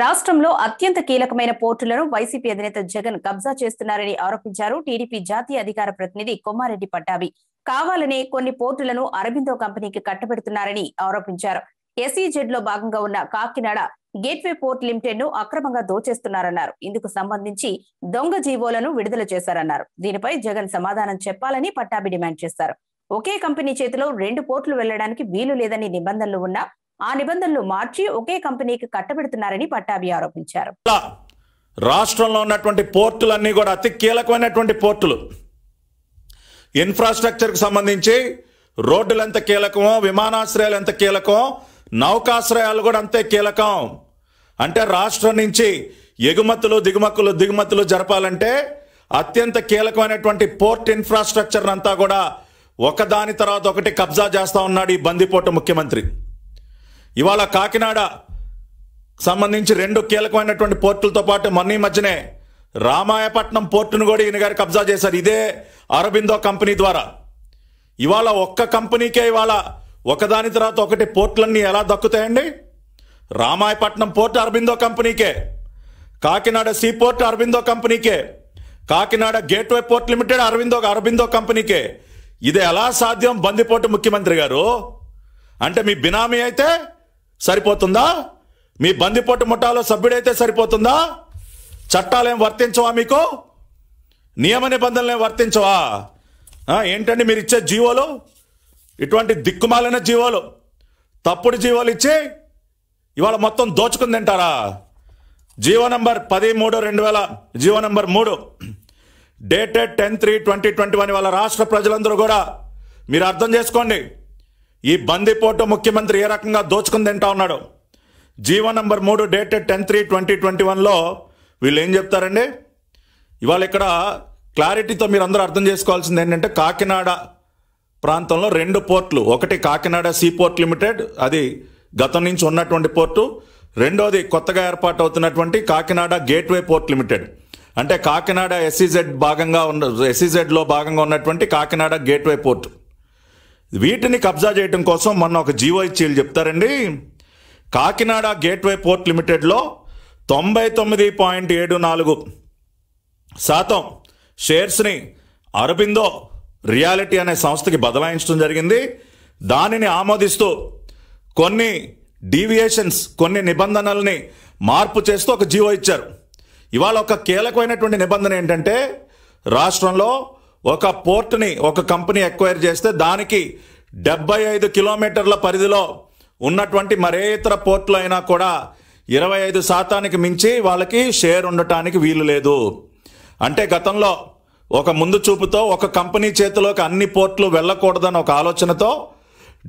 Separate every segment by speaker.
Speaker 1: రాష్ట్రంలో అత్యంత కీలకమైన పోర్టులను వైసీపీ అధినేత జగన్ కబ్జా చేస్తున్నారని ఆరోపించారు టీడీపీ జాతీయ అధికార ప్రతినిధి కొమ్మారెడ్డి పట్టాభి కావాలనే కొన్ని పోర్టులను అరబిందో కంపెనీకి కట్టబెడుతున్నారని ఆరోపించారు ఎస్ఈజెడ్ లో భాగంగా ఉన్న కాకినాడ గేట్వే పోర్ట్ లిమిటెడ్ ను అక్రమంగా దోచేస్తున్నారన్నారు ఇందుకు సంబంధించి దొంగ జీవోలను విడుదల చేశారన్నారు దీనిపై జగన్ సమాధానం చెప్పాలని పట్టాభి డిమాండ్ చేశారు ఒకే కంపెనీ చేతిలో రెండు పోర్టులు వెళ్లడానికి వీలు లేదని నిబంధనలు ఉన్నా ఆ నిబంధనలు మార్చి ఒకే కంపెనీకి కట్టబెడుతున్నారని పట్టాభి ఆరోపించారు
Speaker 2: రాష్ట్రంలో ఉన్నటువంటి పోర్టులన్నీ కూడా అతి కీలకమైనటువంటి పోర్టులు కు సంబంధించి రోడ్డులు ఎంత కీలకమో విమానాశ్రయాలు ఎంత కీలకం నౌకాశ్రయాలు కూడా అంతే కీలకం అంటే రాష్ట్రం నుంచి ఎగుమతులు దిగుమతులు దిగుమతులు జరపాలంటే అత్యంత కీలకమైనటువంటి పోర్ట్ ఇన్ఫ్రాస్ట్రక్చర్ అంతా కూడా ఒకదాని తర్వాత ఒకటి కబ్జా చేస్తా ఉన్నాడు ఈ బందిపోటు ముఖ్యమంత్రి ఇవాళ కాకినాడ సంబంధించి రెండు కీలకమైనటువంటి పోర్టులతో పాటు మొన్న ఈ మధ్యనే రామాయపట్నం పోర్టును కూడా ఈయన గారు కబ్జా చేశారు ఇదే అరబిందో కంపెనీ ద్వారా ఇవాళ ఒక్క కంపెనీకే ఇవాళ ఒకదాని తర్వాత ఒకటి పోర్టులన్నీ ఎలా దక్కుతాయండి రామాయపట్నం పోర్టు అరబిందో కంపెనీకే కాకినాడ సీ పోర్ట్ అరబిందో కంపెనీకే Kakinada gateway port limited Aurobindo Aurobindo కంపెనీకే ఇది ఎలా సాధ్యం బందిపోటు ముఖ్యమంత్రి గారు అంటే మీ బినామీ అయితే సరిపోతుందా మీ బందిపోటు ముఠాలో సభ్యుడైతే సరిపోతుందా చట్టాలేం వర్తించవా మీకు నియమ నిబంధనలు వర్తించవా ఏంటండి మీరు ఇచ్చే జీవోలు ఇటువంటి దిక్కుమాలిన జీవోలు తప్పుడు జీవోలు ఇచ్చి ఇవాళ మొత్తం దోచుకుని తింటారా జీవో నంబర్ పది మూడు రెండు వేల జీవో నంబర్ మూడు dated ten three twenty twenty one వాళ్ళ రాష్ట్ర ప్రజలందరూ కూడా మీరు అర్థం చేసుకోండి ఈ బందీపోటు ముఖ్యమంత్రి ఏ రకంగా దోచుకుని తింటా ఉన్నాడు జీవో నంబర్ మూడు dated ten three twenty twenty వన్లో వీళ్ళు ఏం చెప్తారండి ఇవాళ ఇక్కడ క్లారిటీతో మీరు అందరూ అర్థం చేసుకోవాల్సింది ఏంటంటే కాకినాడ ప్రాంతంలో రెండు పోర్ట్లు ఒకటి కాకినాడ సీ పోర్ట్ లిమిటెడ్ అది గతం నుంచి ఉన్నటువంటి పోర్టు రెండోది కొత్తగా ఏర్పాటు అవుతున్నటువంటి కాకినాడ గేట్వే పోర్ట్ లిమిటెడ్ అంటే కాకినాడ ఎస్సీజెడ్ భాగంగా ఉన్న ఎస్సీజెడ్లో భాగంగా ఉన్నటువంటి కాకినాడ గేట్వే పోర్ట్ వీటిని కబ్జా చేయడం కోసం మొన్న ఒక జీవో ఇచ్చి చెప్తారండి కాకినాడ గేట్వే పోర్ట్ లిమిటెడ్లో తొంభై తొమ్మిది పాయింట్ ఏడు నాలుగు శాతం షేర్స్ని అరబిందో రియాలిటీ అనే సంస్థకి బదలాయించడం జరిగింది దానిని ఆమోదిస్తూ కొన్ని డీవియేషన్స్ కొన్ని నిబంధనల్ని మార్పు చేస్తూ ఒక జీవో ఇచ్చారు ఇవాళ ఒక కీలకమైనటువంటి నిబంధన ఏంటంటే రాష్ట్రంలో ఒక పోర్ట్ని ఒక కంపెనీ ఎక్వైర్ చేస్తే దానికి డెబ్బై ఐదు కిలోమీటర్ల పరిధిలో ఉన్నటువంటి మరే ఇతర పోర్టులు అయినా కూడా ఇరవై ఐదు శాతానికి మించి వాళ్ళకి షేర్ ఉండటానికి వీలు లేదు అంటే గతంలో ఒక ముందు చూపుతో ఒక కంపెనీ చేతిలోకి అన్ని పోర్ట్లు వెళ్ళకూడదని ఒక ఆలోచనతో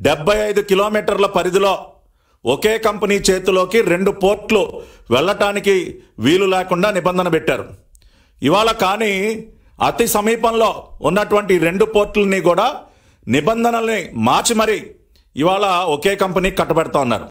Speaker 2: డెబ్బై ఐదు కిలోమీటర్ల పరిధిలో ఒకే కంపెనీ చేతిలోకి రెండు పోర్ట్లు వెళ్ళటానికి వీలు లేకుండా నిబంధన పెట్టారు ఇవాళ కానీ అతి సమీపంలో ఉన్నటువంటి రెండు పోర్టుల్ని కూడా నిబంధనల్ని మార్చి మరీ ఇవాళ ఒకే కంపెనీ కట్టబెడతా ఉన్నారు